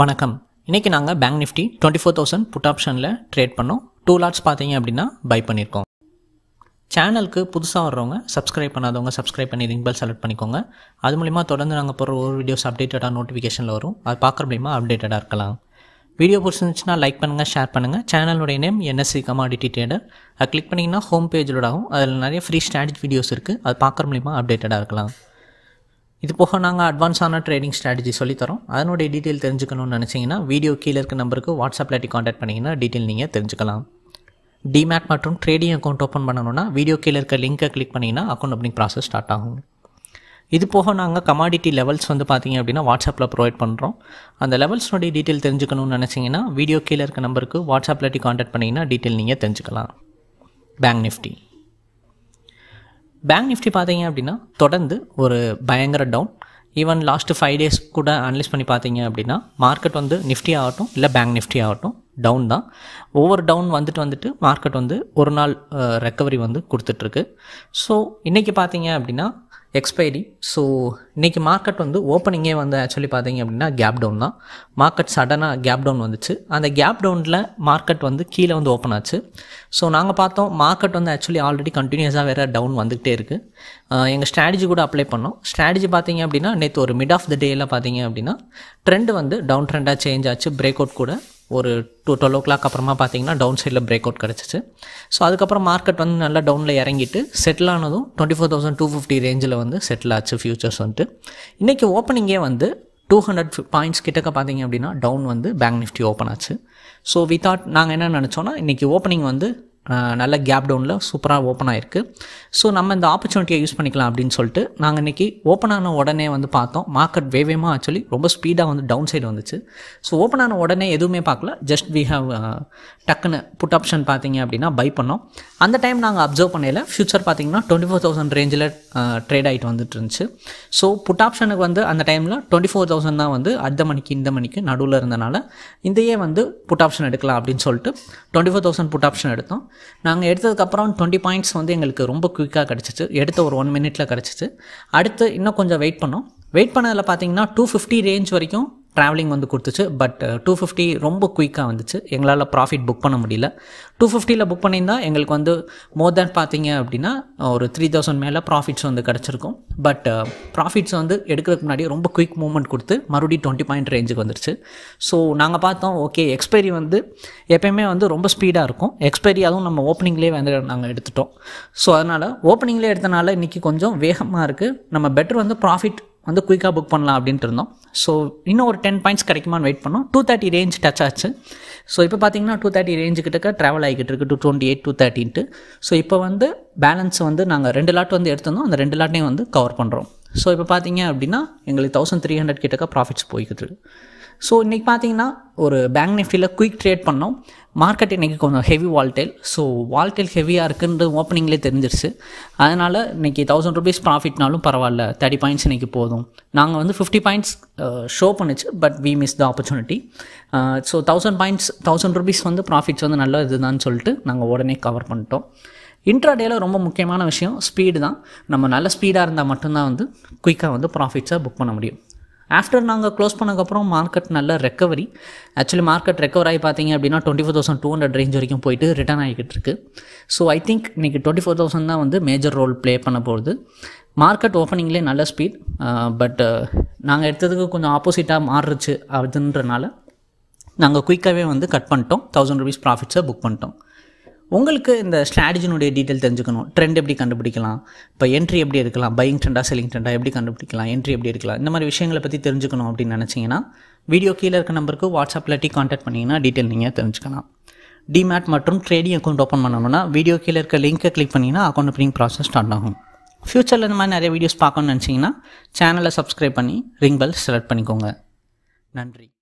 வணக்கம் இன்றைக்கி நாங்கள் bank nifty twenty four thousand put ஆப்ஷனில் ட்ரேட் பண்ணோம் டூ லாட்ஸ் பார்த்தீங்க அப்படின்னா பை பண்ணியிருக்கோம் சேனலுக்கு புதுசாக வர்றவங்க சப்ஸ்கிரைப் பண்ணாதவங்க சப்ஸ்கிரைப் பண்ணி ரிங் பெல் செலக்ட் பண்ணிக்கோங்க அது மூலிமா தொடர்ந்து நாங்கள் போகிற ஒரு வீடியோஸ் அப்டேட்டடாக நோட்டிஃபிகேஷனில் வரும் அது பார்க்குற மூலிமா அப்டேட்டடாக இருக்கலாம் வீடியோ பிடிச்சிருந்துச்சுன்னா லைக் பண்ணுங்கள் ஷேர் பண்ணுங்கள் சேனலுடைய நேம் என்எஸ்சி கமாடிட்டி ட்ரேடர் அது கிளிக் பண்ணிங்கன்னா ஹோம் பேஜிலோட ஆகும் அதில் நிறைய ஃப்ரீ ஸ்ட்ராட்டஜி வீடியோஸ் இருக்குது அது பார்க்குற மூலிமா அப்டேட்டடாக இருக்கலாம் இது போக நாங்கள் அட்வான்ஸான ட்ரேடிங் ஸ்ட்ராட்டஜி சொல்லித்தரோம் அதனுடைய டீட்டெயில் தெரிஞ்சுக்கணும்னு நினச்சிங்கன்னா வீடியோ கீழே இருக்க நம்பருக்கு வாட்ஸ்அப்பில் எட்டி காண்டாக்ட் பண்ணிங்கன்னா டீட்டெயில் நீங்கள் தெரிஞ்சுக்கலாம் டிமேட் மற்றும் ட்ரேடிங் அக்கௌண்ட் ஓப்பன் பண்ணணும்னா வீடியோ கீழே இருக்க லிங்க்கை கிளிக் பண்ணிங்கன்னா அக்கௌண்ட் ஓப்பனிங் ப்ராசஸ் ஸ்டார்ட் ஆகும் இது போக நாங்கள் கமாடிட்டி லெவல்ஸ் வந்து பார்த்திங்க அப்படின்னா வாட்ஸ்அப்பில் ப்ரொவைட் பண்ணுறோம் அந்த லெவல்ஸ்னுடைய டீட்டெயில் தெரிஞ்சுக்கணும்னு நினச்சிங்கன்னா வீடியோ கீழே இருக்க நம்பருக்கு வாட்ஸ்அப்பில் டி காண்டாக்ட் பண்ணிங்கன்னா டீட்டெயில் நீங்கள் தெரிஞ்சுக்கலாம் பேங்க் நிஃப்டி பேங்க் நிஃப்டி பார்த்தீங்க அப்படின்னா தொடர்ந்து ஒரு பயங்கர down even last five days கூட அனலைஸ் பண்ணி பார்த்தீங்க அப்படின்னா மார்க்கெட் வந்து நிஃப்டி ஆகட்டும் இல்லை பேங்க் நிஃப்டி ஆகட்டும் டவுன் தான் ஒவ்வொரு டவுன் வந்துட்டு வந்துட்டு மார்க்கெட் வந்து ஒரு நாள் ரெக்கவரி வந்து கொடுத்துட்ருக்கு ஸோ இன்றைக்கி பார்த்தீங்க அப்படின்னா எக்ஸ்பைரி ஸோ இன்றைக்கி மார்க்கெட் வந்து ஓப்பனிங்கே வந்து ஆக்சுவலி பார்த்தீங்க அப்படின்னா கேப் டவுன் தான் மார்க்கெட் சடனாக கேப் டவுன் வந்துச்சு அந்த கேப் டவுனில் மார்க்கெட் வந்து கீழே வந்து ஓப்பன் ஆச்சு ஸோ நாங்கள் பார்த்தோம் மார்க்கெட் வந்து ஆக்சுவலி ஆல்ரெடி கண்டினியூஸாக வேறு டவுன் வந்துகிட்டே இருக்குது எங்கள் ஸ்ட்ராட்டஜி கூட அப்ளை பண்ணோம் ஸ்ட்ராட்டஜி பார்த்தீங்க அப்படின்னா நேற்று ஒரு மிட் ஆஃப் த டேயில் பார்த்தீங்க அப்படின்னா ட்ரெண்ட் வந்து டவுன் ட்ரெண்டாக சேஞ்ச் ஆச்சு பிரேக் அவுட் கூட ஒரு டூ டுவெல் ஓ கிளாக் அப்புறமா பார்த்தீங்கன்னா டவுன் சைடில் பிரேக் அவுட் கிடச்சிச்சு ஸோ அதுக்கப்புறம் மார்க்கெட் வந்து நல்லா டவுனில் இறங்கிட்டு செட்டில் ஆனதும் twenty four thousand two fifty ரேஞ்சில் வந்து செட்டில் ஆச்சு ஃபியூச்சர்ஸ் வந்துட்டு இன்றைக்கி ஓப்பனிங்கே வந்து டூ ஹண்ட்ரட் பாயிண்ட்ஸ் கிட்டக்க பார்த்தீங்க அப்படின்னா டவுன் வந்து பேங்க் நிஃப்டி ஓப்பன் ஆச்சு ஸோ வி நாங்கள் என்ன நினச்சோன்னா இன்றைக்கி ஓப்பனிங் வந்து நல்ல கேப் டவுனில் சூப்பராக ஓப்பன் ஆகிருக்கு ஸோ நம்ம இந்த ஆப்பர்ச்சுனிட்டியை யூஸ் பண்ணிக்கலாம் அப்படின்னு சொல்லிட்டு நாங்கள் இன்றைக்கி ஓப்பன் ஆன உடனே வந்து பார்த்தோம் மார்க்கெட் வேவேமாக ஆக்சுவலி ரொம்ப ஸ்பீடாக வந்து டவுன் சைடு வந்துச்சு ஸோ ஓப்பன் ஆன உடனே எதுவுமே பார்க்கல ஜஸ்ட் வி ஹவ் டக்குன்னு புட் ஆப்ஷன் பார்த்தீங்க அப்படின்னா பை பண்ணோம் அந்த டைம் நாங்கள் அப்சர்வ் பண்ணையில் ஃபியூச்சர் பார்த்தீங்கன்னா டுவெண்ட்டி ஃபோர் தௌசண்ட் ரேஞ்சில் ட்ரேட் ஆகிட்டு வந்துட்டு இருந்துச்சு ஸோ புட் ஆப்ஷனுக்கு வந்து அந்த டைமில் டுவெண்ட்டி ஃபோர் தௌசண்ட் தான் வந்து அடுத்த மணிக்கு இந்த மணிக்கு நடுவில் இருந்தனால இதையே வந்து புட் ஆப்ஷன் எடுக்கலாம் அப்படின்னு சொல்லிட்டு twenty four thousand put option எடுத்தோம் நாங்கள் எடுத்ததுக்கப்புறம் டுவெண்ட்டி பாயிண்ட்ஸ் வந்து எங்களுக்கு ரொம்ப குயிக்காக கிடச்சிச்சு எடுத்த ஒரு ஒன் மினிட்டில் கிடச்சிச்சு அடுத்து இன்னும் கொஞ்சம் வெயிட் பண்ணோம் வெயிட் பண்ணதில் பார்த்தீங்கன்னா டூ ஃபிஃப்டி ரேஞ்ச் வரைக்கும் ட்ராவலிங் வந்து கொடுத்துச்சு பட் டூ ஃபிஃப்டி ரொம்ப குயிக்காக வந்துச்சு எங்களால் ப்ராஃபிட் புக் பண்ண முடியல டூ ஃபிஃப்டியில் புக் பண்ணியிருந்தால் எங்களுக்கு வந்து மோர் தேன் பார்த்தீங்க அப்படின்னா ஒரு த்ரீ தௌசண்ட் மேலே ப்ராஃபிட்ஸ் வந்து கிடச்சிருக்கும் பட் ப்ராஃபிட்ஸ் uh, வந்து எடுக்கிறதுக்கு முன்னாடி ரொம்ப குயிக் மூவ்மெண்ட் கொடுத்து மறுபடியும் டுவெண்ட்டி பாயிண்ட் ரேஞ்சுக்கு வந்துருச்சு ஸோ நாங்கள் பார்த்தோம் ஓகே எக்ஸ்பைரி வந்து எப்பயுமே வந்து ரொம்ப ஸ்பீடாக இருக்கும் எக்ஸ்பைரி அதுவும் நம்ம ஓப்பனிங்லேயே வந்து நாங்கள் எடுத்துட்டோம் ஸோ அதனால் ஓப்பனிங்லேயே எடுத்தனால இன்றைக்கி கொஞ்சம் வேகமாக இருக்குது நம்ம பெட்டர் வந்து ப்ராஃபிட் வந்து குயிக்காக புக் பண்ணலாம் அப்படின்ட்டு இருந்தோம் ஸோ இன்னும் ஒரு டென் பாயிண்ட்ஸ் கிடைக்குமான்னு வெயிட் பண்ணோம் டூ தேர்ட்டி ரேஞ்ச் டச் ஆச்சு ஸோ இப்போ பார்த்தீங்கன்னா டூ தேர்ட்டி ரேஞ்சுக்கிட்டக்க ட்ராவல் ஆகிக்கிட்டு இருக்குது டூ டுவெண்ட்டி எயிட் டூ தேர்ட்டின்ட்டு ஸோ இப்போ வந்து பேலன்ஸ் வந்து நாங்கள் ரெண்டு லாட் வந்து எடுத்திருந்தோம் அந்த ரெண்டு லாட்டையும் வந்து கவர் பண்ணுறோம் ஸோ இப்போ பார்த்தீங்க அப்படின்னா எங்களுக்கு தௌசண்ட் த்ரீ ஹண்ட்ரட் கிட்டக்க ப்ராஃபிட்ஸ் போய்க்குது ஸோ இன்றைக்கி பார்த்தீங்கன்னா ஒரு பேங்க் நிஃப்டியில் குயிக் ட்ரேட் பண்ணோம் மார்க்கெட் இன்றைக்கி கொஞ்சம் ஹெவி வால்டேல் ஸோ வால்டேல் ஹெவியாக இருக்குன்றது ஓப்பனிங்லேயே தெரிஞ்சிருச்சு அதனால் இன்றைக்கி தௌசண்ட் ருபீஸ் ப்ராஃபிட்னாலும் பரவாயில்ல தேர்ட்டி பாயிண்ட்ஸ் இன்றைக்கி போதும் நாங்கள் வந்து ஃபிஃப்டி பாயிண்ட்ஸ் ஷோ பண்ணிச்சு but we miss the opportunity so thousand points thousand rupees வந்து ப்ராஃபிட்ஸ் வந்து நல்ல இதுதான்னு சொல்லிட்டு நாங்கள் உடனே கவர் பண்ணிட்டோம் இன்ட்ராடேல ரொம்ப முக்கியமான விஷயம் ஸ்பீடு தான் நம்ம நல்ல ஸ்பீடாக இருந்தால் மட்டும்தான் வந்து குயிக்காக வந்து ப்ராஃபிட்ஸாக புக் பண்ண முடியும் ஆஃப்டர் நாங்கள் க்ளோஸ் பண்ணக்கப்புறம் மார்க்கெட் நல்ல ரெக்கவரி ஆக்சுவலி மார்க்கெட் ரெக்கவர் ஆகி பார்த்தீங்க அப்படின்னா twenty four thousand two hundred range வரைக்கும் போயிட்டு ரிட்டர்ன் ஆகிக்கிட்டு இருக்கு ஸோ ஐ திங்க் இன்றைக்கி டுவெண்ட்டி ஃபோர் தௌசண்ட் தான் வந்து மேஜர் ரோல் ப்ளே பண்ண போகுது மார்க்கெட் ஓப்பனிங்லேயே நல்ல ஸ்பீட் பட் நாங்கள் எடுத்ததுக்கு கொஞ்சம் ஆப்போசிட்டாக மாறுச்சு அதுன்றனால நாங்கள் குயிக்காகவே வந்து கட் பண்ணிட்டோம் தௌசண்ட் ருபீஸ் ப்ராஃபிட்ஸை புக் பண்ணிட்டோம் உங்களுக்கு இந்த ஸ்ட்ராட்டஜினுடைய டீட்டெயில் தெரிஞ்சுக்கணும் ட்ரெண்ட் எப்படி கண்டுபிடிக்கலாம் இப்போ என்ட்ரி எப்படி எடுக்கலாம் பையிங் ட்ரெண்டாக செல்லிங் ட்ரெண்டாக எப்படி கண்டுபிடிக்கலாம் என்ட்ரி எப்படி எடுக்கலாம் இந்த மாதிரி விஷயங்களை பற்றி தெரிஞ்சுக்கணும் அப்படின்னு நினச்சிங்கன்னா வீடியோ கீழே இருக்க நம்பருக்கு வாட்ஸ்அப்பில் டீ காண்டாக்ட் பண்ணிங்கன்னா டீட்டெயில் நீங்கள் தெரிஞ்சுக்கலாம் டிமேட் மற்றும் ட்ரேடிங் அக்கௌண்ட் ஓப்பன் பண்ணணும்னா வீடியோ கீழே இருக்க லிங்க்கை கிளிக் பண்ணிங்கன்னா அக்கௌண்ட் ஓப்பனிங் ப்ராசஸ் ஸ்டார்ட் ஆகும் ஃப்யூச்சரில் இந்த மாதிரி நிறைய வீடியோஸ் பார்க்கணும்னு நினச்சிங்கன்னா சேனலை சப்ஸ்கிரைப் பண்ணி ரிங் பெல் செலக்ட் பண்ணிக்கோங்க நன்றி